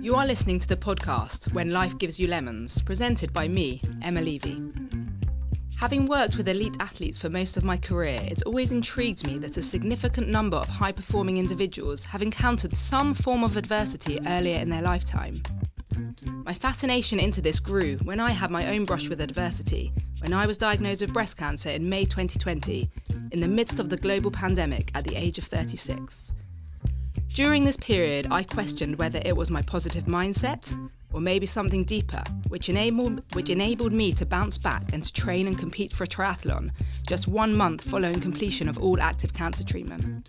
You are listening to the podcast When Life Gives You Lemons, presented by me, Emma Levy. Having worked with elite athletes for most of my career, it's always intrigued me that a significant number of high performing individuals have encountered some form of adversity earlier in their lifetime. My fascination into this grew when I had my own brush with adversity when I was diagnosed with breast cancer in May 2020 in the midst of the global pandemic at the age of 36. During this period, I questioned whether it was my positive mindset or maybe something deeper, which enabled, which enabled me to bounce back and to train and compete for a triathlon just one month following completion of all active cancer treatment.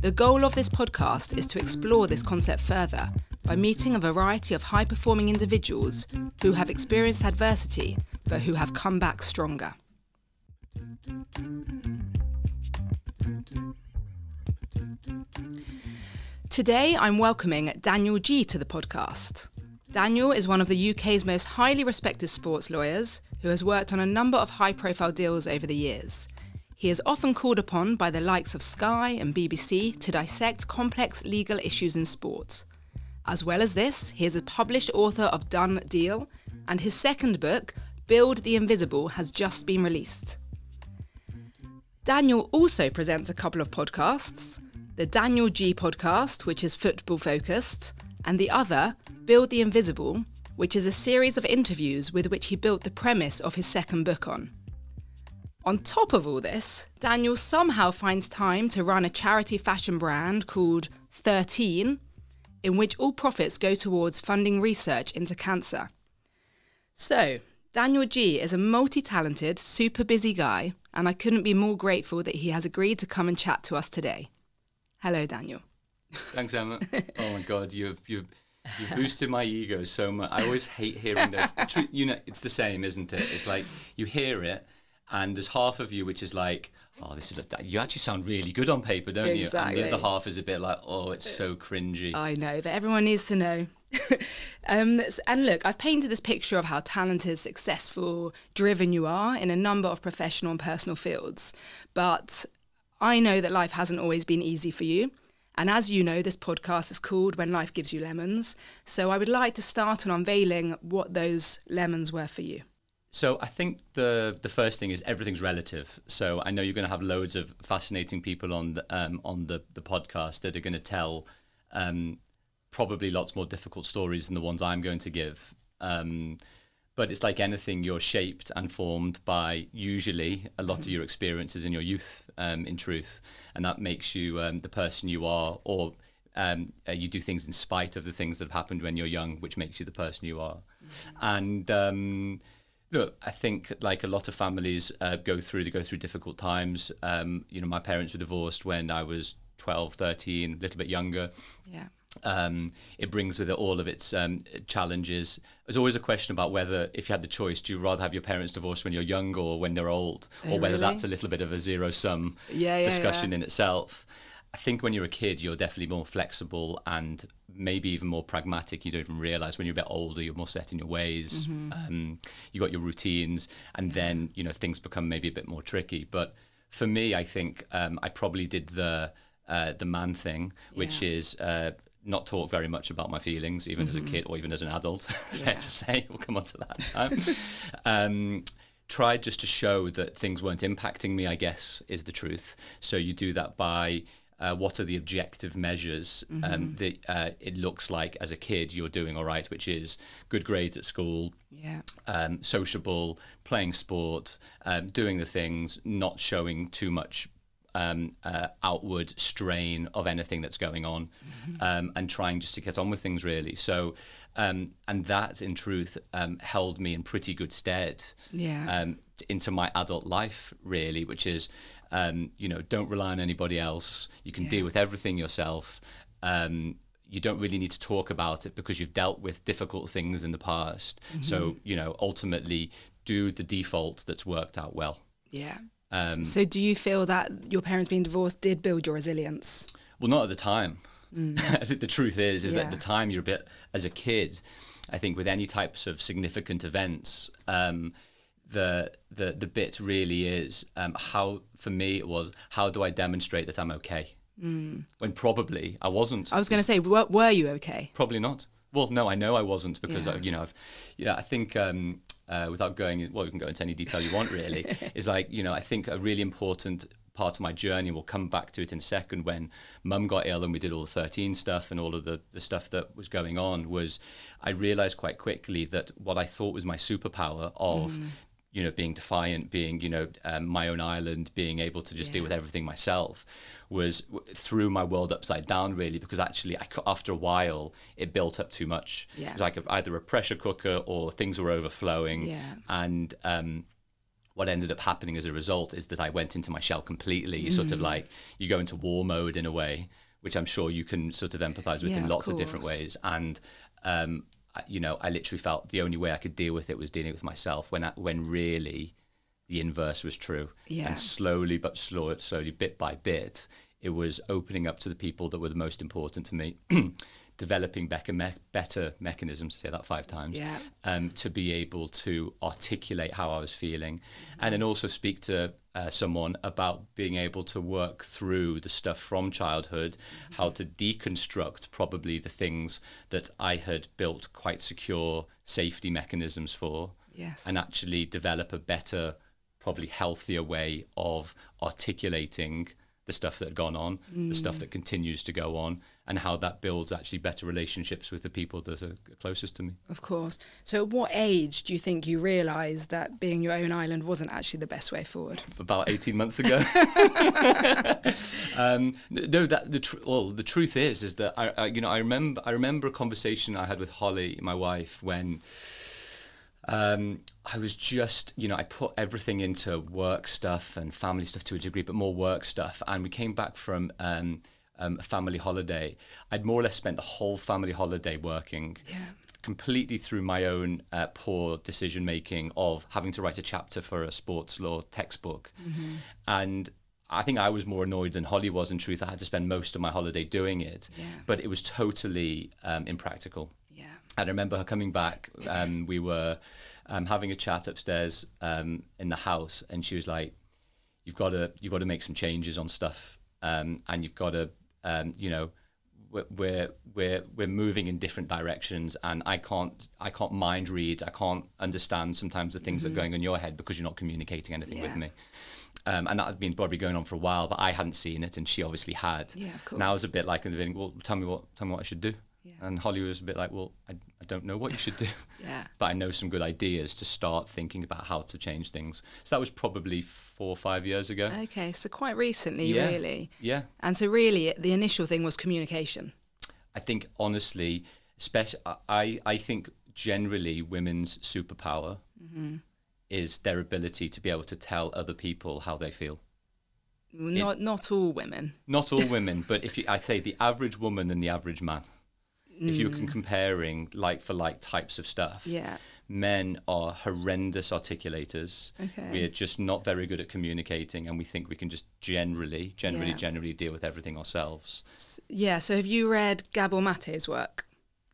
The goal of this podcast is to explore this concept further by meeting a variety of high performing individuals who have experienced adversity but who have come back stronger. Today, I'm welcoming Daniel G to the podcast. Daniel is one of the UK's most highly respected sports lawyers who has worked on a number of high profile deals over the years. He is often called upon by the likes of Sky and BBC to dissect complex legal issues in sport. As well as this, he is a published author of Done Deal, and his second book, Build the Invisible, has just been released. Daniel also presents a couple of podcasts, the Daniel G podcast, which is football focused, and the other, Build the Invisible, which is a series of interviews with which he built the premise of his second book on. On top of all this, Daniel somehow finds time to run a charity fashion brand called 13, in which all profits go towards funding research into cancer. So, Daniel G is a multi talented, super busy guy, and I couldn't be more grateful that he has agreed to come and chat to us today. Hello, Daniel. Thanks, Emma. oh my God, you've you've you've boosted my ego so much. I always hate hearing those. you know, it's the same, isn't it? It's like you hear it, and there's half of you which is like, oh, this is a, you actually sound really good on paper, don't exactly. you? And the other half is a bit like, oh, it's so cringy. I know, but everyone needs to know. um, and look, I've painted this picture of how talented, successful, driven you are in a number of professional and personal fields. But I know that life hasn't always been easy for you. And as you know, this podcast is called When Life Gives You Lemons. So I would like to start on unveiling what those lemons were for you. So I think the the first thing is everything's relative. So I know you're going to have loads of fascinating people on the, um, on the, the podcast that are going to tell um, probably lots more difficult stories than the ones I'm going to give. Um, but it's like anything, you're shaped and formed by usually a lot of mm. your experiences in your youth, um, in truth. And that makes you um, the person you are, or um, uh, you do things in spite of the things that have happened when you're young, which makes you the person you are. Mm-hmm. And um, look, I think like a lot of families uh, go through, they go through difficult times. Um, you know, my parents were divorced when I was 12, 13, a little bit younger. Yeah. Um, it brings with it all of its um, challenges. There's always a question about whether, if you had the choice, do you rather have your parents divorced when you're young or when they're old, oh, or whether really? that's a little bit of a zero sum yeah, discussion yeah. in itself. I think when you're a kid, you're definitely more flexible and maybe even more pragmatic. You don't even realize when you're a bit older, you're more set in your ways. Mm-hmm. Um, you got your routines, and then you know things become maybe a bit more tricky. But for me, I think um, I probably did the uh, the man thing, which is uh, not talk very much about my feelings, even mm-hmm. as a mm-hmm. kid or even as an adult, yeah. fair to say. We'll come on to that time. um, tried just to show that things weren't impacting me, I guess, is the truth. So you do that by uh, what are the objective measures um, mm-hmm. um, that uh, it looks like as a kid you're doing all right, which is good grades at school, yeah. um, sociable, playing sport, um, doing the things, not showing too much um, uh, outward strain of anything that's going on mm-hmm. um, and trying just to get on with things really so um, and that in truth um, held me in pretty good stead yeah. Um, t- into my adult life really which is um, you know don't rely on anybody else you can yeah. deal with everything yourself you don't really need to talk about it because you've dealt with difficult things in the past mm-hmm. so you know ultimately do the default that's worked out well yeah um, so, do you feel that your parents being divorced did build your resilience? Well, not at the time. Mm. I think the truth is, is yeah. that the time you're a bit as a kid, I think with any types of significant events, um, the the the bit really is um, how for me it was how do I demonstrate that I'm okay mm. when probably I wasn't. I was going to say, were, were, you okay? Probably not. Well, no, I know I wasn't because yeah. I, uh, you know I've yeah I think um, uh, without going, in, well, we can go into any detail you want really, is like, you know, I think a really important part of my journey, we'll come back to it in a second, when mum got ill and we did all the 13 stuff and all of the, the stuff that was going on was I realized quite quickly that what I thought was my superpower of mm you know, being defiant, being, you know, um, my own island, being able to just yeah. deal with everything myself was w- threw my world upside down really because actually I, after a while it built up too much. Yeah. It was like a, either a pressure cooker or things were overflowing. Yeah. And um, what ended up happening as a result is that I went into my shell completely. Mm. Sort of mm. like you go into war mode in a way, which I'm sure you can sort of empathize with yeah, in lots of, of different ways. And um, you know, I literally felt the only way I could deal with it was dealing with myself. When I, when really, the inverse was true. Yeah. And slowly but slow, slowly, bit by bit, it was opening up to the people that were the most important to me. developing me- better mechanisms, say that five times, yeah. um, to be able to articulate how I was feeling mm-hmm. and then also speak to uh, someone about being able to work through the stuff from childhood, mm-hmm. how to deconstruct probably the things that I had built quite secure safety mechanisms for, yes. and actually develop a better, probably healthier way of articulating the stuff that had gone on, mm. the stuff mm. that continues to go on, and how that builds actually better relationships with the people that are closest to me. Of course. So, at what age do you think you realised that being your own island wasn't actually the best way forward? About eighteen months ago. um, no, that the tr- well, the truth is, is that I, I, you know, I remember, I remember a conversation I had with Holly, my wife, when um, I was just, you know, I put everything into work stuff and family stuff to a degree, but more work stuff. And we came back from um, um, a family holiday. I'd more or less spent the whole family holiday working. Yeah. Completely through my own uh, poor decision making of having to write a chapter for a sports law textbook. Mm-hmm. And I think I was more annoyed than Holly was. In truth, I had to spend most of my holiday doing it, yeah. but it was totally um, impractical. I remember her coming back. Um, we were um, having a chat upstairs um, in the house, and she was like, "You've got to, you've got to make some changes on stuff, um, and you've got to, um, you know, we're we're we're moving in different directions, and I can't I can't mind read, I can't understand sometimes the things mm-hmm. that are mm-hmm. going on your head because you're not communicating anything yeah. with me." Um, and that had been probably going on for a while, but I hadn't seen it, and she obviously had. Yeah, of course. And I was a bit like in the beginning, well, tell me what, tell me what I should do. Yeah. And Hollywood was a bit like, well, I, I don't know what you should do, yeah. but I know some good ideas to start thinking about how to change things. So that was probably four or five years ago. Okay, so quite recently, yeah. really. Yeah. And so, really, the initial thing was communication. I think, honestly, especially, I, I think generally women's superpower mm-hmm. is their ability to be able to tell other people how they feel. Not, it, not all women. Not all women, but if you, I say the average woman and the average man mm. if you were comparing like for like types of stuff. Yeah. Men are horrendous articulators. Okay. We are just not very good at communicating, and we think we can just generally, generally, yeah. generally deal with everything ourselves. yeah. So, have you read Gabor Mate's work?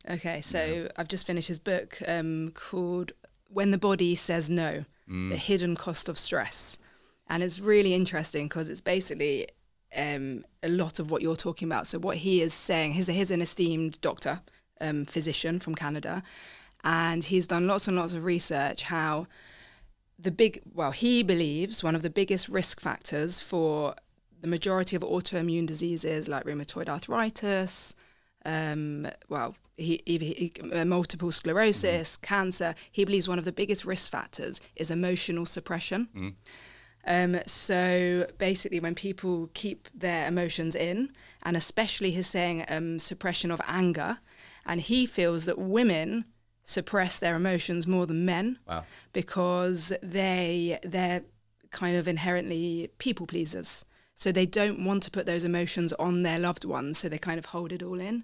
Okay, so no. I've just finished his book um, called When the Body Says No mm. The Hidden Cost of Stress. And it's really interesting because it's basically um, a lot of what you're talking about. So what he is saying, he's, he's an esteemed doctor, um, physician from Canada, and he's done lots and lots of research how the big, well, he believes one of the biggest risk factors for the majority of autoimmune diseases like rheumatoid arthritis, um, well, he, he, he, uh, multiple sclerosis, mm. cancer. He believes one of the biggest risk factors is emotional suppression. Mm. Um, so basically, when people keep their emotions in, and especially he's saying um, suppression of anger, and he feels that women suppress their emotions more than men wow. because they they're kind of inherently people pleasers. So they don't want to put those emotions on their loved ones, so they kind of hold it all in.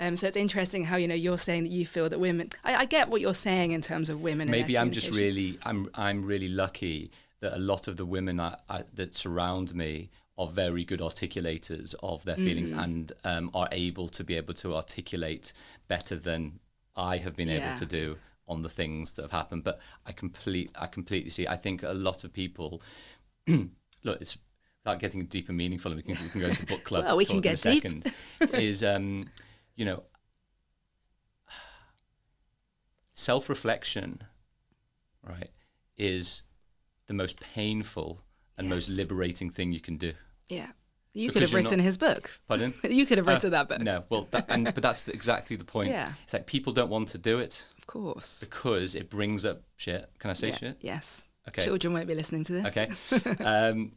Um, so it's interesting how you know you're saying that you feel that women. I, I get what you're saying in terms of women. Maybe I'm just really I'm I'm really lucky that a lot of the women I, I, that surround me are very good articulators of their feelings mm. and um, are able to be able to articulate better than I have been yeah. able to do on the things that have happened. But I complete, I completely see. I think a lot of people look. It's without getting deep and meaningful, and we can, we can go into book club. well, we can get in a deep. second. is um, you know, self reflection, right? Is the most painful and yes. most liberating thing you can do. Yeah. You because could have written not, his book. Pardon? you could have uh, written uh, that book. No, well, that, and, but that's exactly the point. Yeah. It's like people don't want to do it. Of course. Because it brings up shit. Can I say yeah. shit? Yes. Okay. Children won't be listening to this. Okay. Um,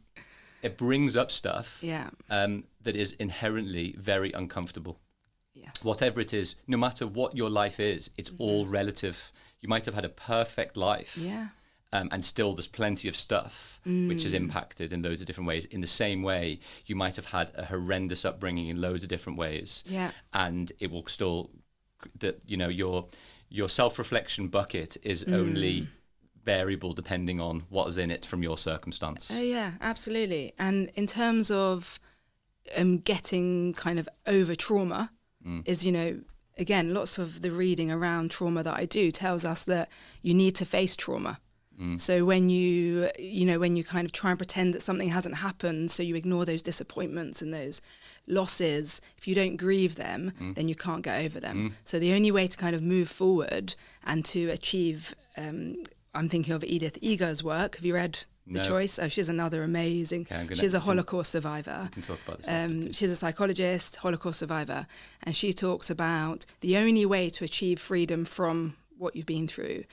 it brings up stuff. Yeah. Um, that is inherently very uncomfortable. Yes. Whatever it is, no matter what your life is, it's mm-hmm. all relative. You might have had a perfect life. Yeah um, and still, there's plenty of stuff mm. which is mm. impacted in loads of different ways. In the same way, you might have had a horrendous upbringing in loads of different ways, yeah. and it will still that you know your your self reflection bucket is mm. only variable depending on what is in it from your circumstance. Oh yeah, absolutely. And in terms of um, getting kind of over trauma, mm. is you know again lots of the reading around trauma that I do tells us that you need to face trauma. Mm. So when you you know when you kind of try and pretend that something hasn't happened, so you ignore those disappointments and those losses, if you don't grieve them, mm. then you can't get over them. Mm. So the only way to kind of move forward and to achieve, um, I'm thinking of Edith Eger's work. Have you read the choice. Oh, she's another amazing. Okay, gonna, she's a Holocaust survivor. We can talk about this. Um, she's a psychologist, Holocaust survivor, and she talks about the only way to achieve freedom from what you've been through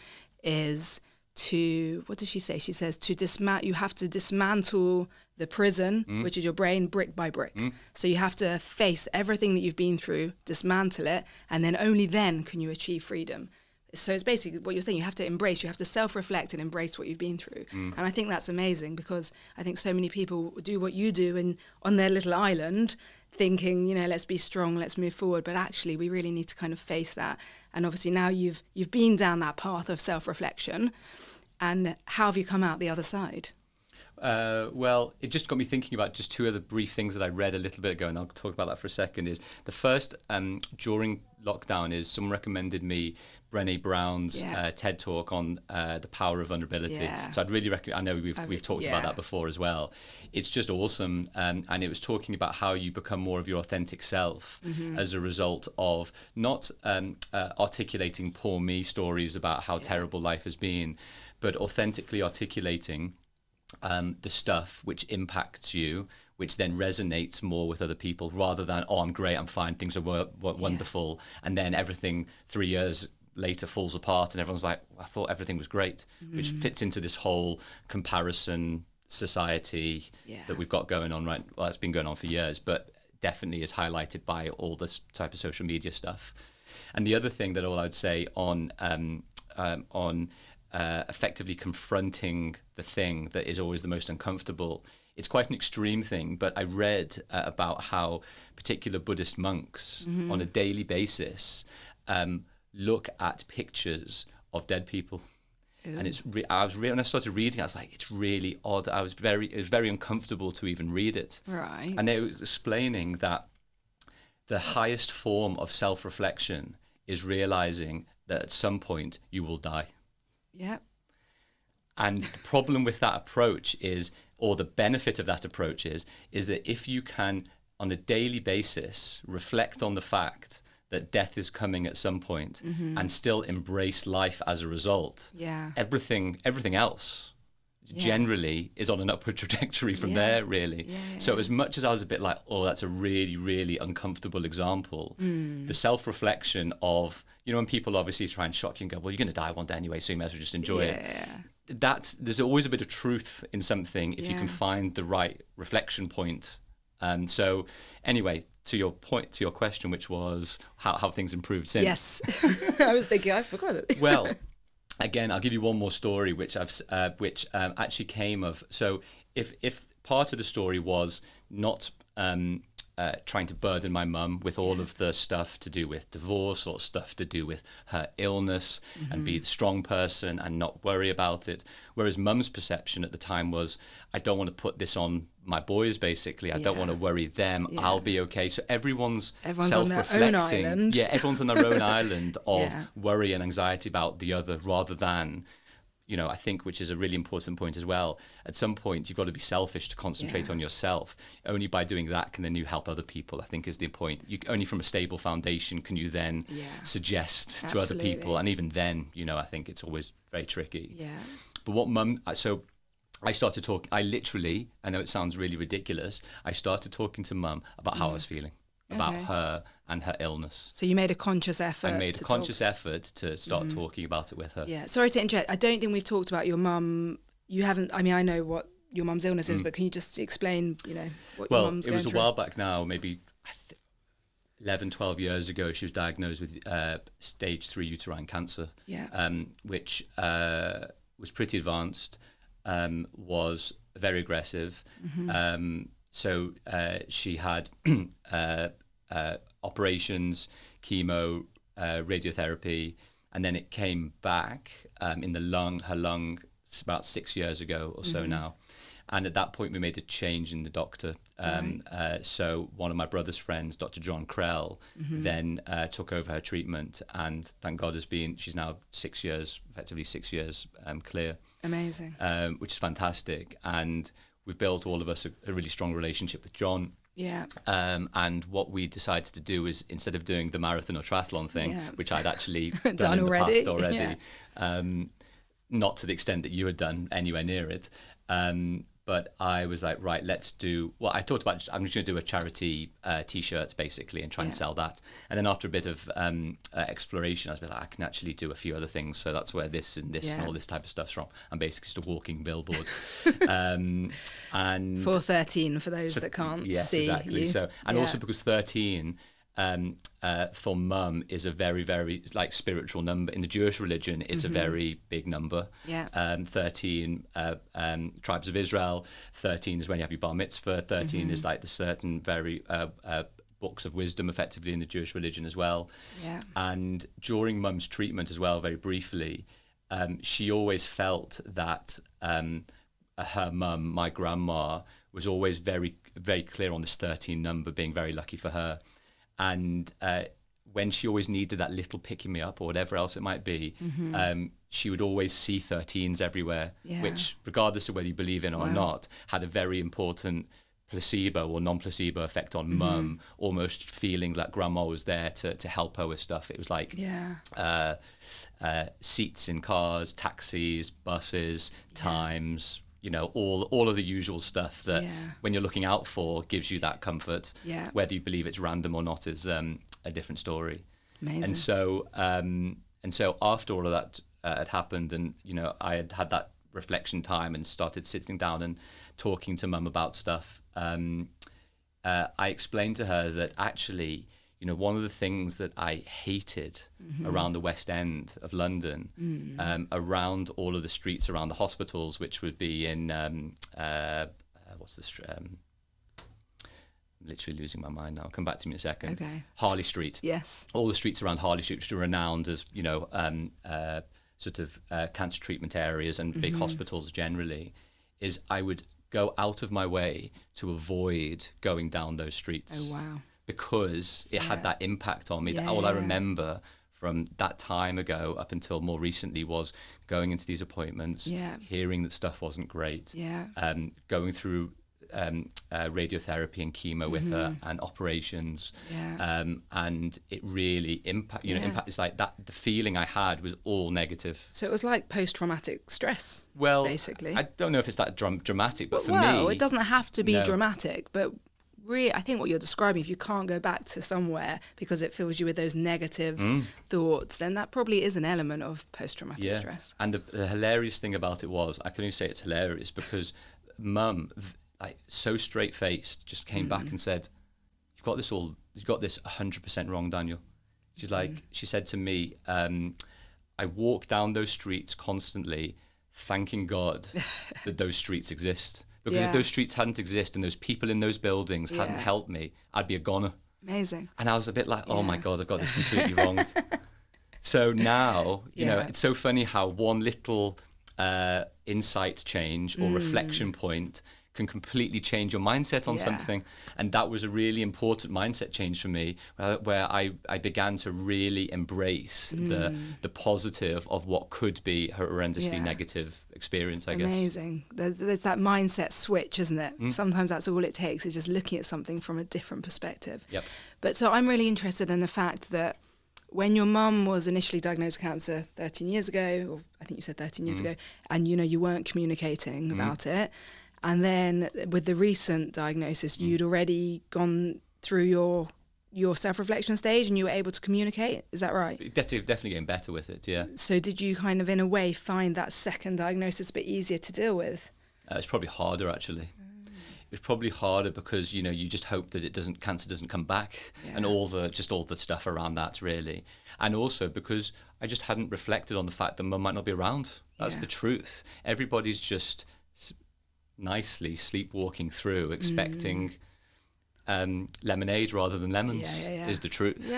is to what does she say? She says to dismantle. You have to dismantle the prison, mm. which is your brain, brick by brick. Mm. So you have to face everything that you've been through, dismantle it, and then only then can you achieve freedom. So it's basically what you're saying. You have to embrace. You have to self-reflect and embrace what you've been through. Mm. And I think that's amazing because I think so many people do what you do and on their little island, thinking, you know, let's be strong, let's move forward. But actually, we really need to kind of face that. And obviously, now you've you've been down that path of self reflection, and how have you come out the other side? Uh, well, it just got me thinking about just two other brief things that I read a little bit ago, and I'll talk about that for a second. Is the first um, during lockdown is someone recommended me Brené Brown's yeah. uh, TED talk on uh, the power of vulnerability. Yeah. So I'd really recommend. I know we've I, we've talked yeah. about that before as well. It's just awesome, um, and it was talking about how you become more of your authentic self mm-hmm. as a result of not um, uh, articulating poor me stories about how terrible life has been, but authentically articulating um, the stuff which impacts you, which then resonates more with other people rather than, oh, I'm great, I'm fine, things are w- w- wonderful. Yeah. And then everything three years later falls apart and everyone's like, I thought everything was great, mm-hmm. which mm. fits into this whole comparison society yeah. that we've got going on right well it's been going on for years but definitely is highlighted by all this type of social media stuff and the other thing that all I'd say on um, um, on uh, effectively confronting the thing that is always the most uncomfortable. It's quite an extreme thing, but I read uh, about how particular Buddhist monks mm-hmm. on a daily basis um, look at pictures of dead people. Ooh. And it's re- I was re- when I started reading, I was like, it's really odd. I was very it was very uncomfortable to even read it. Right. And they were explaining that the highest form of self reflection is realizing that at some point you will die. Yeah. And the problem with that approach is, or the benefit of that approach is, is that if you can, on a daily basis, reflect on the fact that death is coming at some point mm-hmm. and still embrace life as a result, yeah. everything, everything else yeah. generally is on an upward trajectory from yeah. there, really. Yeah, so, as much as I was a bit like, oh, that's a really, really uncomfortable example, mm. the self reflection of, you know, when people obviously try and shock you and go, well, you're going to die one day anyway, so you may as well just enjoy it. That's, there's always a bit of truth in something if you can find the right reflection point. And so, anyway, to your point to your question, which was how have things improved since? Yes, I was thinking I forgot it. well, again, I'll give you one more story, which I've uh, which um, actually came of. So if if part of the story was not um, uh, trying to burden my mum with all of the stuff to do with divorce or stuff to do with her illness mm-hmm. and be mm-hmm. the strong person and not worry about it. Whereas mum's perception at the time was, I don't want to put this on my boys basically i yeah. don't want to worry them yeah. i'll be okay so everyone's, everyone's self-reflecting yeah everyone's on their own island of yeah. worry and anxiety about the other rather than you know i think which is a really important point as well at some point you've got to be selfish to concentrate on yourself only by doing that can then you help other people i think is the point you only from a stable foundation can you then suggest Absolutely. to other people and even then you know i think it's always very tricky yeah but what mum so I started talking, I literally, I know it sounds really ridiculous, I started talking to mum about how I was mm. feeling, about okay. her and her illness. So you made a conscious effort. I made a conscious talk. effort to start mm. talking about it with her. Yeah, sorry to interrupt. I don't think we've talked about your mum. You haven't, I mean, I know what your mum's illness is, mm. but can you just explain, you know, what well, your mum's it was a through? while back now, maybe 11, 12 years ago, she was diagnosed with uh, stage three uterine cancer, yeah. um, which uh, was pretty advanced um, was very aggressive. Mm-hmm. Um, so uh, she had uh, uh, operations, chemo, uh, radiotherapy, and then it came back um, in the lung. Her lung it's about six years ago or so mm-hmm. now. And at that point, we made a change in the doctor. Um, right. uh, so one of my brother's friends, Dr. John Krell, mm-hmm. then uh, took over her treatment, and thank God has been she's now six years, effectively six years um, clear. Amazing. Um, which is fantastic, and we built all of us a, a really strong relationship with John. Yeah. Um, and what we decided to do is instead of doing the marathon or triathlon thing, yeah. which I'd actually done, done already. in the past already, yeah. um, not to the extent that you had done anywhere near it. Um, but I was like, right, let's do. Well, I talked about I'm just going to do a charity uh, T-shirt basically and try yeah. and sell that. And then after a bit of um, uh, exploration, I was like, I can actually do a few other things. So that's where this and this yeah. and all this type of stuff's from. I'm basically just a walking billboard. um, and 413 for those so, that can't yes, see. Yes, exactly. You. So and yeah. also because 13. Um, uh, for mum is a very very like spiritual number in the Jewish religion. It's mm-hmm. a very big number. Yeah. Um, Thirteen uh, um, tribes of Israel. Thirteen is when you have your bar mitzvah. 13 mm-hmm. is like the certain very uh, uh, books of wisdom, effectively in the Jewish religion as well. Yeah. And during mum's treatment as well, very briefly, um, she always felt that um, her mum, my grandma, was always very very clear on this 13 number being very lucky for her and uh, when she always needed that little picking me up or whatever else it might be, mm-hmm. um, she would always see 13s everywhere, yeah. which, regardless of whether you believe in it wow. or not, had a very important placebo or non-placebo effect on mm-hmm. mum, almost feeling like grandma was there to, to help her with stuff. It was like yeah. uh, uh, seats in cars, taxis, buses, yeah. times, you know all all of the usual stuff that yeah. when you're looking out for gives you that comfort yeah. whether you believe it's random or not is um, a different story Amazing. and so um, and so after all of that uh, had happened and you know I had had that reflection time and started sitting down and talking to mum about stuff um, uh, I explained to her that actually you know, one of the things that I hated mm-hmm. around the West End of London, mm. um, around all of the streets around the hospitals, which would be in um, uh, uh what's the street? Um, literally losing my mind now. I'll come back to me in a second. Okay. Harley Street. Yes. All the streets around Harley Street, which are renowned as you know, um, uh, sort of uh, cancer treatment areas and big mm-hmm. hospitals generally, is I would go out of my way to avoid going down those streets. Oh wow because it yeah. had that impact on me. Yeah, that all I remember from that time ago up until more recently was going into these appointments, yeah. hearing that stuff wasn't great, yeah. um, going through um, uh, radiotherapy and chemo mm-hmm. with her mm-hmm. and operations. Yeah. Um, and it really impact, you know, impact It's like that. The feeling I had was all negative. So it was like post-traumatic stress. Well, basically, I don't know if it's that dramatic, but for well, me, it doesn't have to be no. dramatic, but really, I think what you're describing, if you can't go back to somewhere because it fills you with those negative mm. thoughts, then that probably is an element of post traumatic yeah. stress. And the, the, hilarious thing about it was, I can only say it's hilarious because mum, like so straight faced, just came mm. back and said, You've got this all, you've got this 100% wrong, Daniel. She's like, mm. She said to me, um, I walk down those streets constantly thanking God that those streets exist because yeah. if those streets hadn't existed and those people in those buildings hadn't helped me, I'd be a goner. Amazing. And I was a bit like, oh yeah. my God, I've got this completely wrong. so now, you know, it's so funny how one little uh, insight change or mm. reflection point can completely change your mindset on yeah. something. And that was a really important mindset change for me, uh, where I, I began to really embrace mm. the the positive of what could be a horrendously yeah. negative experience. I Amazing. guess. Amazing. There's, there's that mindset switch, isn't it? Mm. Sometimes that's all it takes is just looking at something from a different perspective. Yep. But so I'm really interested in the fact that when your mum was initially diagnosed with cancer 13 years ago, or I think you said 13 years mm. ago, and you know you weren't communicating mm. about it, and then with the recent diagnosis, mm. you'd already gone through your your self-reflection stage and you were able to communicate is that right definitely getting better with it yeah so did you kind of in a way find that second diagnosis a bit easier to deal with uh, it's probably harder actually mm. it's probably harder because you know you just hope that it doesn't cancer doesn't come back yeah. and all the just all the stuff around that really and also because i just hadn't reflected on the fact that mum might not be around that's yeah. the truth everybody's just nicely sleepwalking through, mm. expecting mm. um, lemonade rather than lemons yeah, yeah, yeah. is the truth.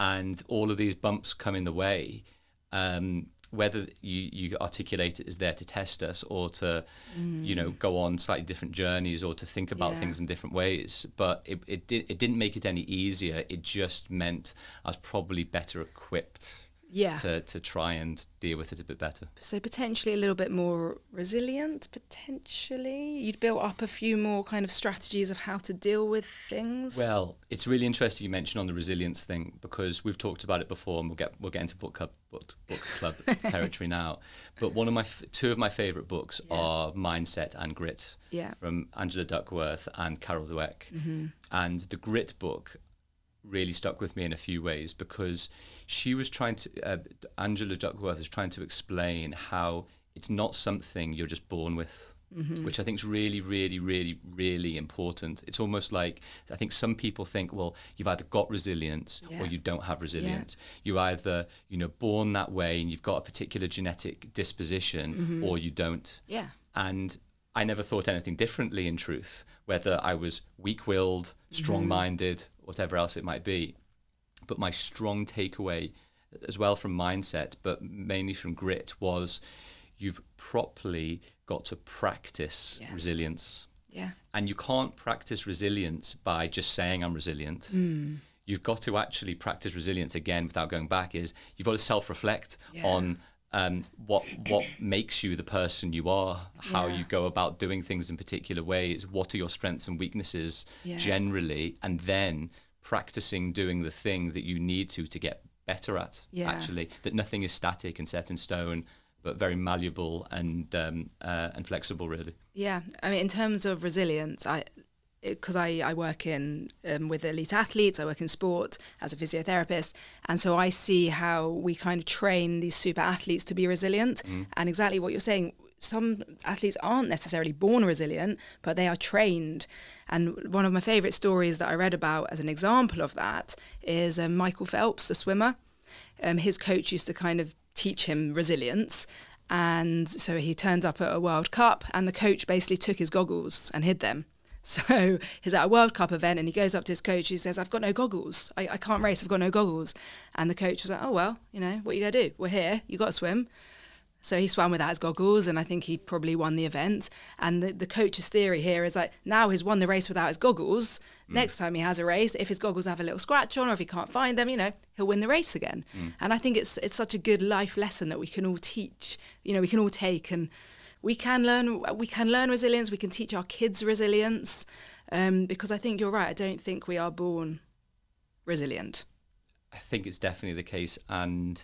And all of these bumps come in the way. Um, whether you, you articulate it as there to test us or to, mm. you know, mm. go on slightly different journeys or to think about things in different ways. But it, it, it didn't make it any easier. It just meant I was probably better equipped yeah. to, to try and deal with it a bit better. So potentially a little bit more resilient, potentially. You'd built up a few more kind of strategies of how to deal with things. Well, it's really interesting you mentioned on the resilience thing because we've talked about it before and we'll get we'll get into book club book, book club territory now. But one of my f- two of my favorite books yeah. are Mindset and Grit yeah. from Angela Duckworth and Carol Dweck. Mm-hmm. And the Grit book really stuck with me in a few ways because she was trying to, uh, Angela Duckworth is trying to explain how it's not something you're just born with. Mm-hmm. Which I think is really, really, really, really important. It's almost like I think some people think, well, you've either got resilience yeah. or you don't have resilience. Yeah. You're either, you know, born that way and you've got a particular genetic disposition mm-hmm. or you don't. Yeah. And I never thought anything differently in truth, whether I was weak willed, mm-hmm. strong minded, whatever else it might be. But my strong takeaway, as well from mindset, but mainly from grit, was you've properly got to practice yes. resilience. Yeah. And you can't practice resilience by just saying I'm resilient. Mm. You've got to actually practice resilience again without going back is you've got to self-reflect yeah. on um, what what makes you the person you are, how yeah. you go about doing things in particular ways, what are your strengths and weaknesses yeah. generally, and then practicing doing the thing that you need to to get better at. Yeah. Actually, that nothing is static and set in stone, but very malleable and um, uh, and flexible, really. Yeah, I mean, in terms of resilience, I because I, I work in um, with elite athletes, I work in sport as a physiotherapist, and so I see how we kind of train these super athletes to be resilient. Mm. And exactly what you're saying, some athletes aren't necessarily born resilient, but they are trained. And one of my favorite stories that I read about as an example of that is um, Michael Phelps, a swimmer. Um, his coach used to kind of teach him resilience. And so he turned up at a World Cup, and the coach basically took his goggles and hid them So he's at a World Cup event and he goes up to his coach. He says, I've got no goggles. I, I can't race. I've got no goggles. And the coach was like, oh, well, you know, what are you going to do? We're here. you got to swim. So he swam without his goggles, and I think he probably won the event. And the, the coach's theory here is like now he's won the race without his goggles. Mm. Next time he has a race, if his goggles have a little scratch on, or if he can't find them, you know, he'll win the race again. Mm. And I think it's it's such a good life lesson that we can all teach. You know, we can all take and we can learn we can learn resilience. We can teach our kids resilience um, because I think you're right. I don't think we are born resilient. I think it's definitely the case, and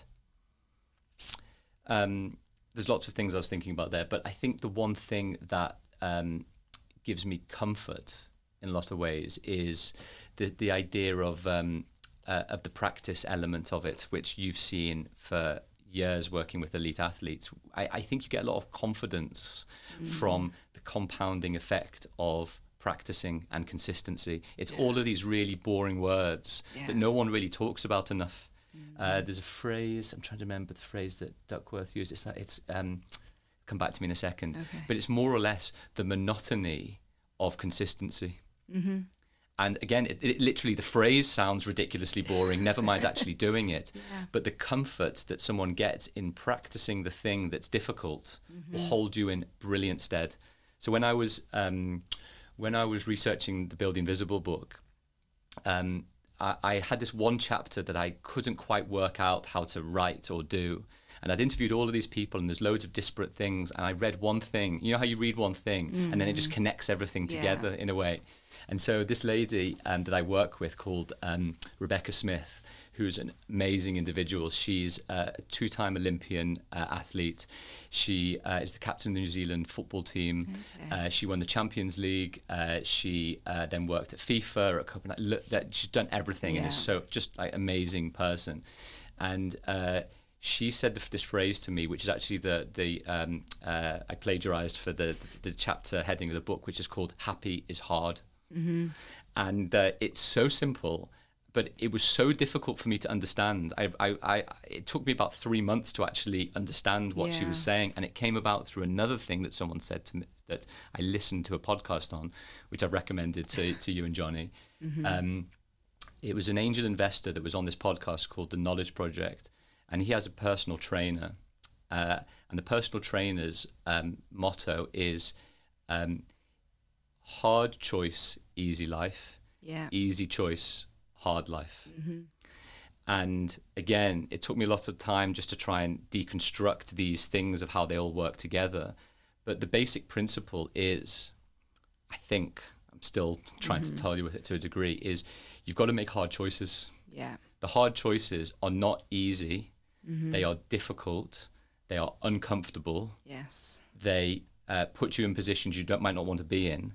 um, there's lots of things I was thinking about there. But I think the one thing that um, gives me comfort in a lot of ways is the the idea of um, uh, of the practice element of it, which you've seen for years working with elite athletes, I, I think you get a lot of confidence mm. from the compounding effect of practicing and consistency. It's yeah. all of these really boring words yeah. that no one really talks about enough. Mm. Uh, mm-hmm. there's a phrase, I'm trying to remember the phrase that Duckworth used. It's that it's, um, come back to me in a second, okay. but it's more or less the monotony of consistency. Mm-hmm. And again, it, it, literally the phrase sounds ridiculously boring, never mind actually doing it. Yeah. But the comfort that someone gets in practicing the thing that's difficult mm-hmm. will hold you in brilliant stead. So when I was um, when I was researching the Build Invisible book, um, I, I had this one chapter that I couldn't quite work out how to write or do. And I'd interviewed all of these people, and there's loads of disparate things. And I read one thing. You know how you read one thing, mm-hmm. and then it just mm-hmm. connects everything together yeah. in a way. And so this lady um, that I work with called um, Rebecca Smith, who's an amazing individual. She's uh, a two-time Olympian uh, athlete. She uh, is the captain of the New Zealand football team. Okay. Uh, she won the Champions League. Uh, she then worked at FIFA at Copenhagen. Look, that, she's done everything yeah. and is so just like amazing person. And she said the, this phrase to me, which is actually the the um, uh, I plagiarized for the, the, the chapter heading of the book, which is called "Happy is hard." Mm-hmm. And uh, it's so simple, but it was so difficult for me to understand. I, I, I it took me about three months to actually understand what yeah. she was saying, and it came about through another thing that someone said to me that I listened to a podcast on, which I recommended to, to you and Johnny. Mm-hmm. Um, it was an angel investor that was on this podcast called The Knowledge Project, and he has a personal trainer. Uh, and the personal trainer's um, motto is um, hard choice, easy life. Yeah. Easy choice, hard life. Mm-hmm. And again, it took me a lot of time just to try and deconstruct these things of how they all work together. But the basic principle is, I think, I'm still trying mm-hmm. to tell you with it to a degree, is you've got to make hard choices. Yeah. The hard choices are not easy. Mm-hmm. They are difficult. They are uncomfortable. Yes. They uh, put you in positions you don't, might not want to be in.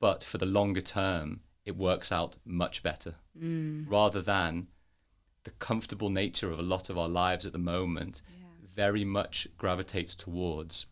But for the longer term, it works out much better mm. rather than the comfortable nature of a lot of our lives at the moment yeah. very much gravitates towards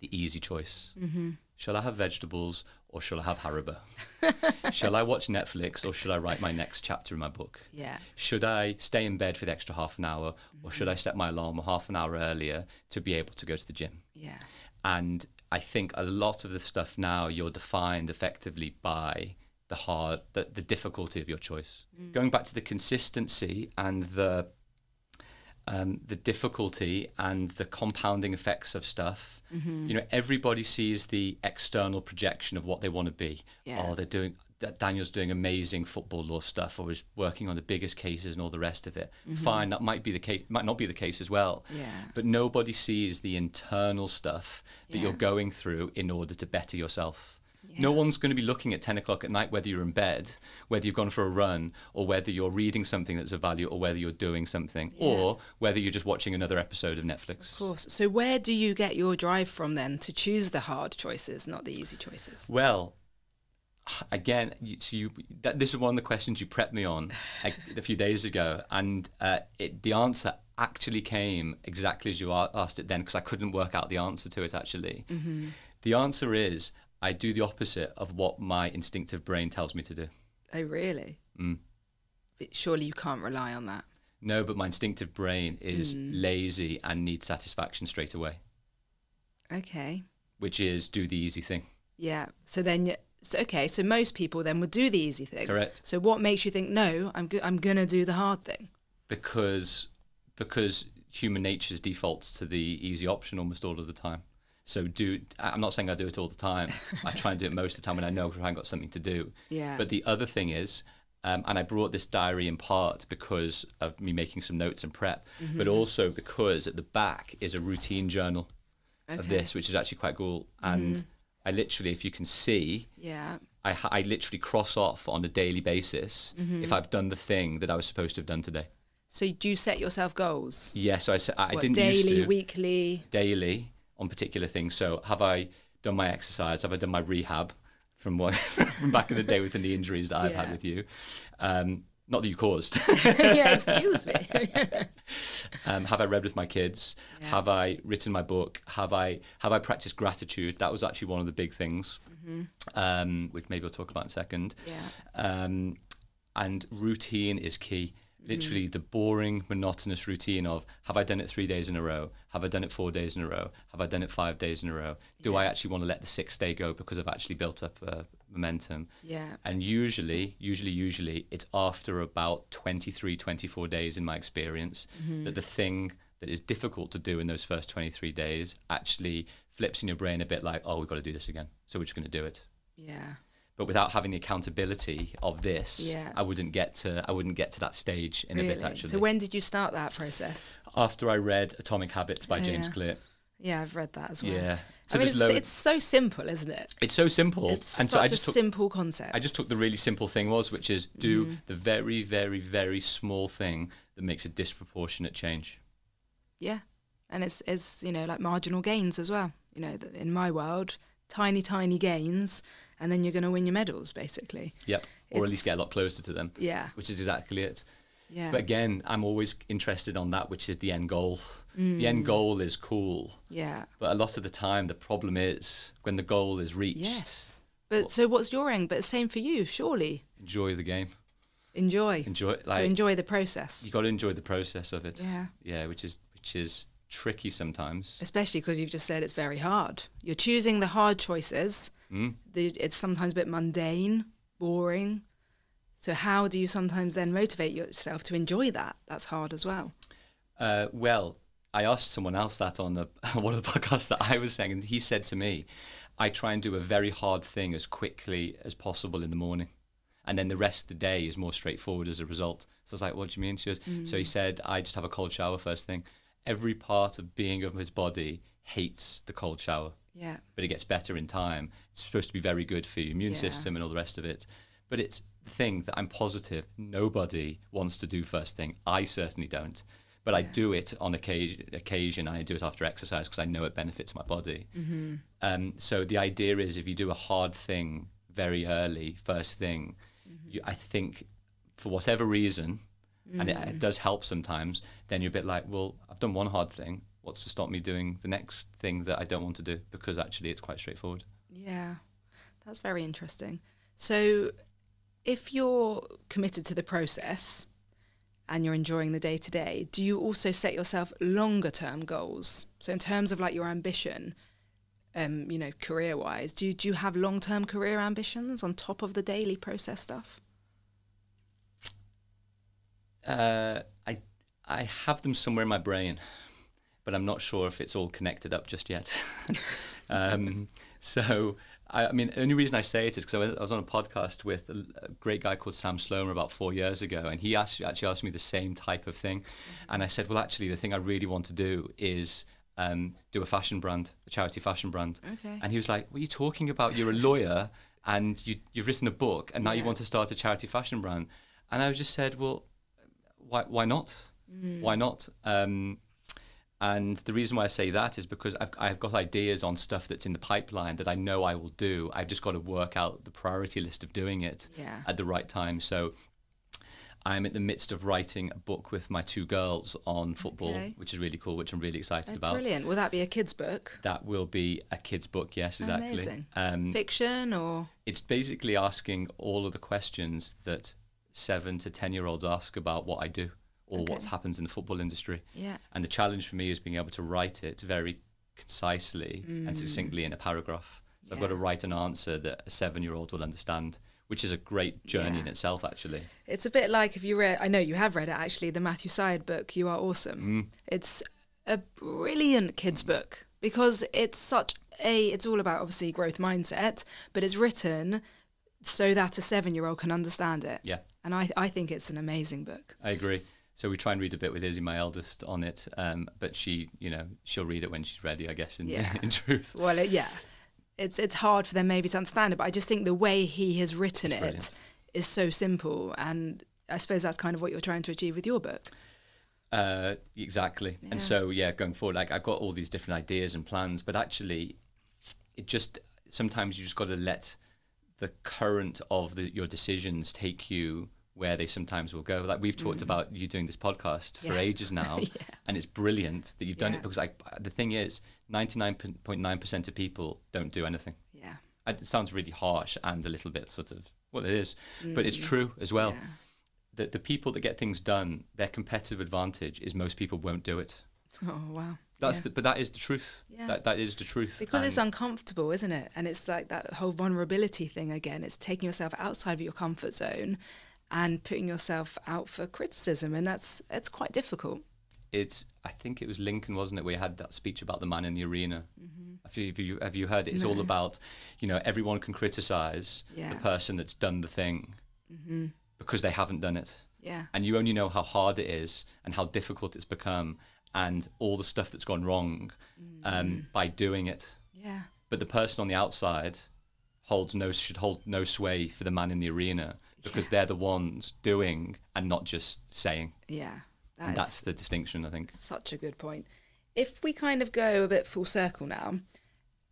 the easy choice. Mm-hmm. Shall I have vegetables or shall I have Haribo? shall I watch Netflix or should I write my next chapter in my book? Yeah. Should I stay in bed for the extra half an hour mm-hmm. or should mm-hmm. I set my alarm half an hour earlier to be able to go to the gym? Yeah. And I think a lot of the stuff now you're defined effectively by the hard, the, the difficulty of your choice. Mm. Going back to the consistency and the um, the difficulty and the compounding effects of stuff. Mm-hmm. You know, everybody sees the external projection of what they want to be. Yeah. Oh, they're doing. That Daniel's doing amazing football law stuff or is working on the biggest cases and all the rest of it. Mm-hmm. Fine, that might be the case, might not be the case as well. Yeah. But nobody sees the internal stuff that yeah. you're going through in order to better yourself. Yeah. No one's going to be looking at 10 o'clock at night whether you're in bed, whether you've gone for a run, or whether you're reading something that's of value, or whether you're doing something, yeah. or whether you're just watching another episode of Netflix. Of course. So, where do you get your drive from then to choose the hard choices, not the easy choices? Well, again, you, so you that, this is one of the questions you prepped me on a, few days ago, and uh, it, the answer actually came exactly as you asked it then because I couldn't work out the answer to it actually. Mm-hmm. The answer is I do the opposite of what my instinctive brain tells me to do. Oh, really? Mm. surely you can't rely on that. No, but my instinctive brain is mm. lazy and needs satisfaction straight away. Okay. Which is do the easy thing. Yeah. So then so, okay, so most people then would do the easy thing. Correct. So what makes you think no, I'm go- I'm gonna do the hard thing? Because because human nature defaults to the easy option almost all of the time. So do I'm not saying I do it all the time. I try and do it most of the time when I know I haven't got something to do. Yeah. But the other thing is, um, and I brought this diary in part because of me making some notes and prep, mm-hmm. but also because at the back is a routine journal okay. of this, which is actually quite cool. And mm-hmm. I literally, if you can see, yeah, I, I literally cross off on a daily basis mm-hmm. if I've done the thing that I was supposed to have done today. So do you set yourself goals? Yes, yeah, so I, I didn't daily, used to. weekly, daily on particular things. So have I done my exercise? Have I done my rehab from what from back in the day with the knee injuries that I've yeah. had with you? Um, not that you caused. yeah, excuse me. um, have I read with my kids? Yeah. Have I written my book? Have I have I practiced gratitude? That was actually one of the big things, mm-hmm. um, which maybe we'll talk about in a second. Yeah. Um, and routine is key. Literally, mm. the boring, monotonous routine of have I done it three days in a row? Have I done it four days in a row? Have I done it five days in a row? Do yeah. I actually want to let the sixth day go because I've actually built up a uh, momentum? Yeah. And usually, usually, usually, it's after about 23, 24 days, in my experience, mm-hmm. that the thing that is difficult to do in those first 23 days actually flips in your brain a bit like, oh, we've got to do this again. So we're just going to do it. Yeah but without having the accountability of this yeah. i wouldn't get to i wouldn't get to that stage in really? a bit actually so when did you start that process after i read atomic habits by oh, james yeah. clear yeah i've read that as well yeah so I mean, it's, it's, so simple isn't it it's so simple it's and such so i just a took, simple concept i just took the really simple thing was which is do mm. the very very very small thing that makes a disproportionate change yeah and it's it's you know like marginal gains as well you know in my world tiny tiny gains and then you're going to win your medals, basically. Yep. Or it's, at least get a lot closer to them. Yeah. Which is exactly it. Yeah. But again, I'm always interested on that, which is the end goal. Mm. The end mm. goal is cool. Yeah. But a lot of the time, the problem is when the goal is reached. Yes. But well, so what's your end? But same for you, surely. Enjoy the game. Enjoy. Enjoy. Like, so enjoy the process. You got to enjoy the process of it. Yeah. Yeah, which is which is tricky sometimes. Especially because you've just said it's very hard. You're choosing the hard choices. Mm. It's sometimes a bit mundane, boring. So how do you sometimes then motivate yourself to enjoy that? That's hard as well. Uh, well, I asked someone else that on the, one of the podcasts that I was saying, and he said to me, "I try and do a very hard thing as quickly as possible in the morning, and then the rest of the day is more straightforward as a result." So I was like, "What do you mean?" She goes, mm. "So he said I just have a cold shower first thing." every part of being of his body hates the cold shower. Yeah. But it gets better in time. It's supposed to be very good for your immune yeah. system and all the rest of it. But it's the thing that I'm positive nobody wants to do first thing. I certainly don't. But yeah. I do it on occasion, occasion and I do it after exercise because I know it benefits my body. Mm-hmm. Um, so the idea is if you do a hard thing very early, first thing, mm-hmm. you, I think for whatever reason, mm. and it, mm. it, does help sometimes, then you're a bit like, well, I've done one hard thing. What's to stop me doing the next thing that I don't want to do? Because actually, it's quite straightforward. Yeah, that's very interesting. So, if you're committed to the process and you're enjoying the day to day, do you also set yourself longer term goals? So, in terms of like your ambition, um, you know, career wise, do, do you have long term career ambitions on top of the daily process stuff? Uh, I I have them somewhere in my brain, but I'm not sure if it's all connected up just yet. um, so. I, I mean, the only reason I say it is because I, I was on a podcast with a, a great guy called Sam Slomer about four years ago, and he asked, actually asked me the same type of thing. Mm-hmm. And I said, Well, actually, the thing I really want to do is um, do a fashion brand, a charity fashion brand. Okay. And he was like, What are you talking about? You're a lawyer and you, you've written a book and now yeah. you want to start a charity fashion brand. And I just said, Well, why, why not? Mm. Why not? Um, and the reason why I say that is because I've, I've got ideas on stuff that's in the pipeline that I know I will do. I've just got to work out the priority list of doing it yeah. at the right time. So I'm in the midst of writing a book with my two girls on football, okay. which is really cool, which I'm really excited oh, about. Brilliant. Will that be a kid's book? That will be a kid's book, yes, exactly. Amazing. Um, Fiction or? It's basically asking all of the questions that seven to 10 year olds ask about what I do or okay. what's happened in the football industry. Yeah. And the challenge for me is being able to write it very concisely mm. and succinctly in a paragraph. So yeah. I've got to write an answer that a seven year old will understand which is a great journey yeah. in itself actually it's a bit like if you read i know you have read it actually the matthew syed book you are awesome mm. it's a brilliant kids mm. book because it's such a it's all about obviously growth mindset but it's written so that a seven year old can understand it yeah and I, I think it's an amazing book. I agree. So we try and read a bit with Izzy, my eldest, on it. Um, but she, you know, she'll read it when she's ready, I guess, in, yeah. in truth. Well, it, yeah. It's, it's hard for them maybe to understand it, but I just think the way he has written it's so simple. And I suppose that's kind of what you're trying to achieve with your book. Uh, exactly. Yeah. And so, yeah, going forward, like I've got all these different ideas and plans, but actually, it just sometimes you just got to let the current of the, your decisions take you where they sometimes will go. Like we've talked mm. about you doing this podcast for ages now, yeah. and it's brilliant that you've done yeah. it because like the thing is, ninety nine point nine percent of people don't do anything. Yeah, it sounds really harsh and a little bit sort of well, it is, mm. but it's mm. true as well. That the people that get things done, their competitive advantage is most people won't do it. Oh wow. That's the, but that is the truth. Yeah. That that is the truth. Because and it's uncomfortable, isn't it? And it's like that whole vulnerability thing again. It's taking yourself outside of your comfort zone and putting yourself out for criticism, and that's it's quite difficult. It's I think it was Lincoln, wasn't it? We had that speech about the man in the arena. Mm-hmm. Have, you, have, you, have you heard it? It's no. all about you know everyone can criticize yeah. the person that's done the thing mm-hmm. because they haven't done it. Yeah. And you only know how hard it is and how difficult it's become and all the stuff that's gone wrong um, mm-hmm. um, by doing it. Yeah. But the person on the outside holds no should hold no sway for the man in the arena because they're the ones doing and not just saying. Yeah. That and that's the distinction, I think. Such a good point. If we kind of go a bit full circle now,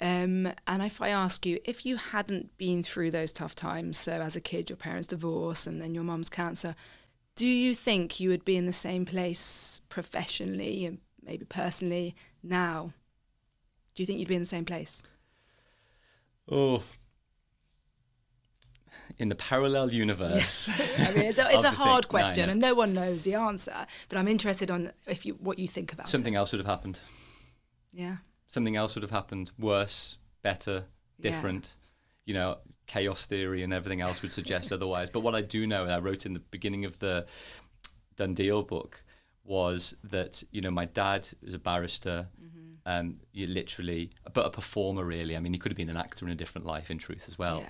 um, and if I ask you, if you hadn't been through those tough times, so as a kid, your parents' divorce and then your mum's cancer, do you think you would be in the same place professionally and maybe personally now? Do you think you'd be in the same place? Oh, in the parallel universe. Yeah. I mean, it's a, it's a hard thing. question, no, no. and no one knows the answer. But I'm interested on if you what you think about something it. else would have happened. Yeah. Something else would have happened. Worse, better, different. Yeah. You know, chaos theory and everything else would suggest otherwise. But what I do know, and I wrote in the beginning of the Dundee book, was that you know my dad was a barrister. Mm-hmm. Um, you literally, but a performer really. I mean, he could have been an actor in a different life, in truth, as well. Yeah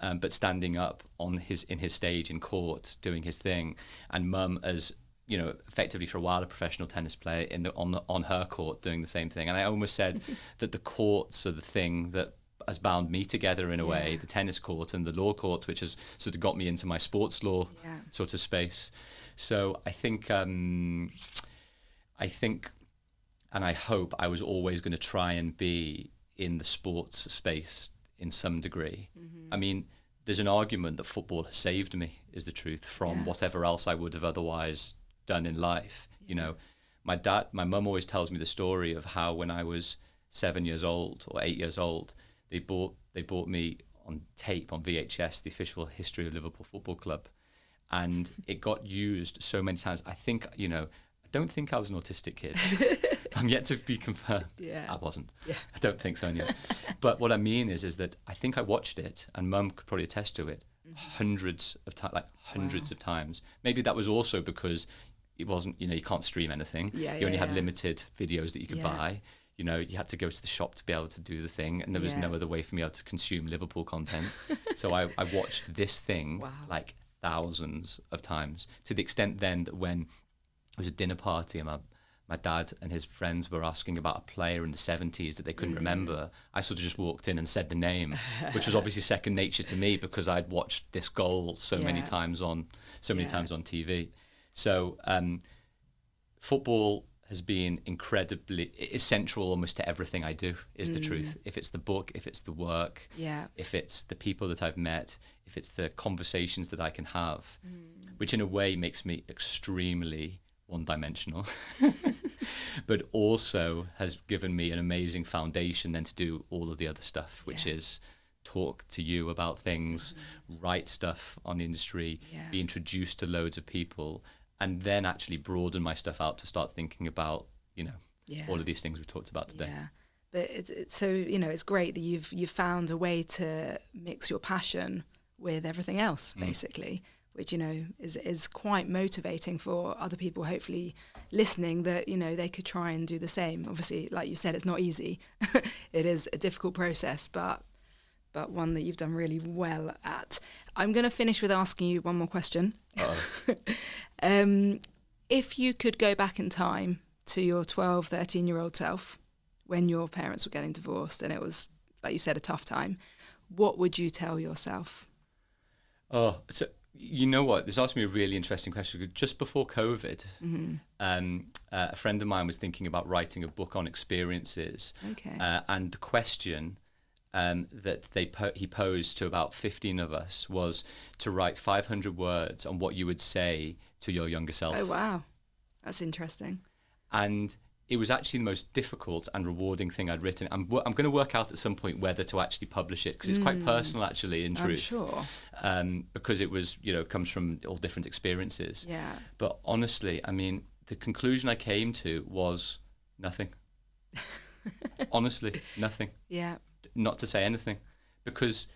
um, but standing up on his in his stage in court doing his thing, and mum as you know, effectively for a while a professional tennis player in the on the, on her court doing the same thing. And I almost said that the courts are the thing that has bound me together in a yeah. way, the tennis court and the law court, which has sort of got me into my sports law yeah. sort of space. So I think um, I think and I hope I was always going to try and be in the sports space in some degree. Mm-hmm. I mean, there's an argument that football has saved me, is the truth, from yeah. whatever else I would have otherwise done in life. Yeah. You know, my dad, my mum always tells me the story of how when I was seven years old or eight years old, they bought they bought me on tape on VHS the official history of Liverpool Football Club, and it got used so many times. I think you know, I don't think I was an autistic kid. I'm yet to be confirmed. Yeah. I wasn't. Yeah. I don't think so anyway. but what I mean is, is that I think I watched it, and Mum could probably attest to it, mm-hmm. hundreds of times, like hundreds wow. of times. Maybe that was also because it wasn't, you know, you can't stream anything. Yeah, you yeah, only had yeah. limited videos that you could buy. You know, you had to go to the shop to be able to do the thing, and there was no other way for me to consume Liverpool content. so I, I watched this thing wow. like thousands of times to the extent then that when it was a dinner party and my my dad and his friends were asking about a player in the 70s that they couldn't mm. remember, I sort of just walked in and said the name, which was obviously second nature to me because I'd watched this goal so yeah. many times on so many yeah. times on TV. So um, football has been incredibly essential, central almost to everything I do. Is mm. the truth. Mm. If it's the book, if it's the work, yeah. If it's the people that I've met, if it's the conversations that I can have, mm. which in a way makes me extremely one dimensional, but also has given me an amazing foundation then to do all of the other stuff, which yeah. is talk to you about things, mm-hmm. write stuff on the industry, yeah. be introduced to loads of people, and then actually broaden my stuff out to start thinking about, you know, yeah. all of these things we talked about today. Yeah. But it's, it's so you know it's great that you've you've found a way to mix your passion with everything else mm. basically, mm which you know is is quite motivating for other people hopefully listening that you know they could try and do the same obviously like you said it's not easy it is a difficult process but but one that you've done really well at i'm going to finish with asking you one more question um, if you could go back in time to your 12 13 year old self when your parents were getting divorced and it was like you said a tough time what would you tell yourself oh so you know what? This asked me a really interesting question. Just before COVID, mm-hmm. um, uh, a friend of mine was thinking about writing a book on experiences. Okay. Uh, and the question um, that they po- he posed to about 15 of us was to write 500 words on what you would say to your younger self. Oh, wow. That's interesting. And it was actually the most difficult and rewarding thing I'd written. I'm, am going to work out at some point whether to actually publish it because it's mm. quite hmm. personal, actually, in truth. I'm sure. Um, because it was, you know, comes from all different experiences. Yeah. But honestly, I mean, the conclusion I came to was nothing. honestly, nothing. Yeah. Not to say anything because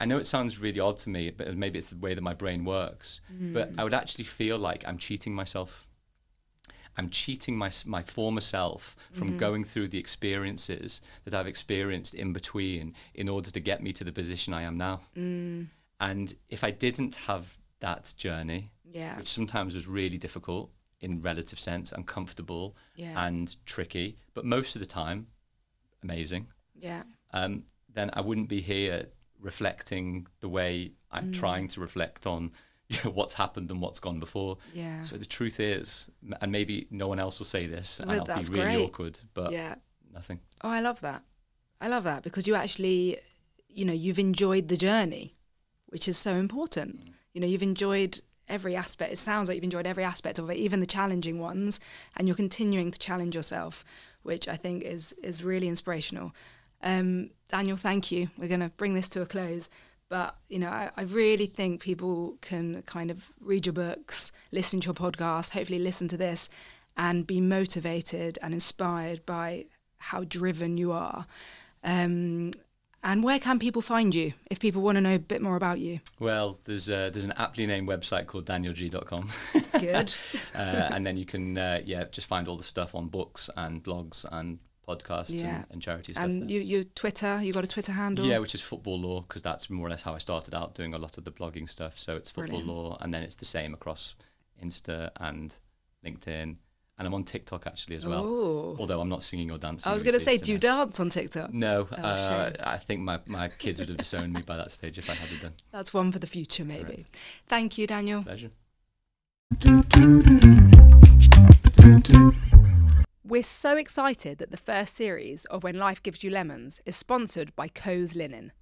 I know it sounds really odd to me, but maybe it's the way that my brain works, mm. but hmm. I would actually feel like I'm cheating myself. I'm cheating my, my former self from mm-hmm. going through the experiences that I've experienced in between in order to get me to the position I am now. Mm. And if I didn't have that journey, yeah. which sometimes was really difficult in relative sense, uncomfortable yeah. and tricky, but most of the time, amazing. Yeah. Um, then I wouldn't be here reflecting the way I'm mm. trying to reflect on you know, what's happened and what's gone before. Yeah. So the truth is, and maybe no one else will say this, well, and I'll be really great. awkward, but yeah. nothing. Oh, I love that. I love that because you actually, you know, you've enjoyed the journey, which is so important. Mm. You know, you've enjoyed every aspect. It sounds like you've enjoyed every aspect of it, even the challenging ones, and you're continuing to challenge yourself, which I think is is really inspirational. Um, Daniel, thank you. We're going to bring this to a close. But you know, I, I, really think people can kind of read your books, listen to your podcast, hopefully listen to this, and be motivated and inspired by how driven you are. Um, and where can people find you if people want to know a bit more about you? Well, there's there's an aptly named website called danielg.com. Good. uh, and then you can uh, yeah just find all the stuff on books and blogs and podcasts yeah. and, and, charity stuff. And you, you Twitter, you got a Twitter handle? Yeah, which is football law because that's more or less how I started out doing a lot of the blogging stuff. So it's football Brilliant. law, and then it's the same across Insta and LinkedIn. And I'm on TikTok actually as well. Ooh. Although I'm not singing or dancing. I was going to say, do you dance on TikTok? No, oh, uh, I think my, my kids would have disowned me by that stage if I hadn't done. That's one for the future, maybe. Thank you, Daniel. Pleasure. We're so excited that the first series of When Life Gives You Lemons is sponsored by Coe's Linen.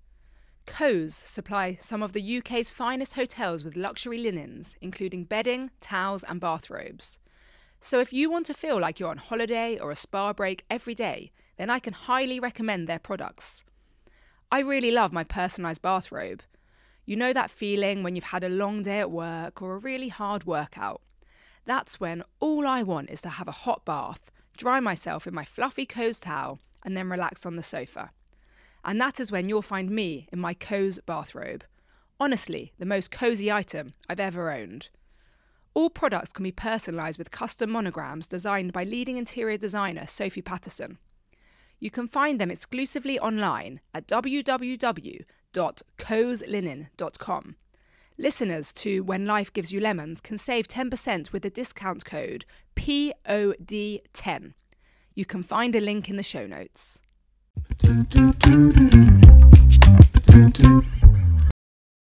Coe's supply some of the UK's finest hotels with luxury linens, including bedding, towels, and bathrobes. So if you want to feel like you're on holiday or a spa break every day, then I can highly recommend their products. I really love my personalised bathrobe. You know that feeling when you've had a long day at work or a really hard workout? That's when all I want is to have a hot bath dry myself in my fluffy Co's towel, and then relax on the sofa. And that is when you'll find me in my Co's bathrobe. Honestly, the most cozy item I've ever owned. All products can be personalised with custom monograms designed by leading interior designer Sophie Patterson. You can find them exclusively online at www.cozlinen.com. Listeners to When Life Gives You Lemons can save 10% with the discount code POD10. You can find a link in the show notes.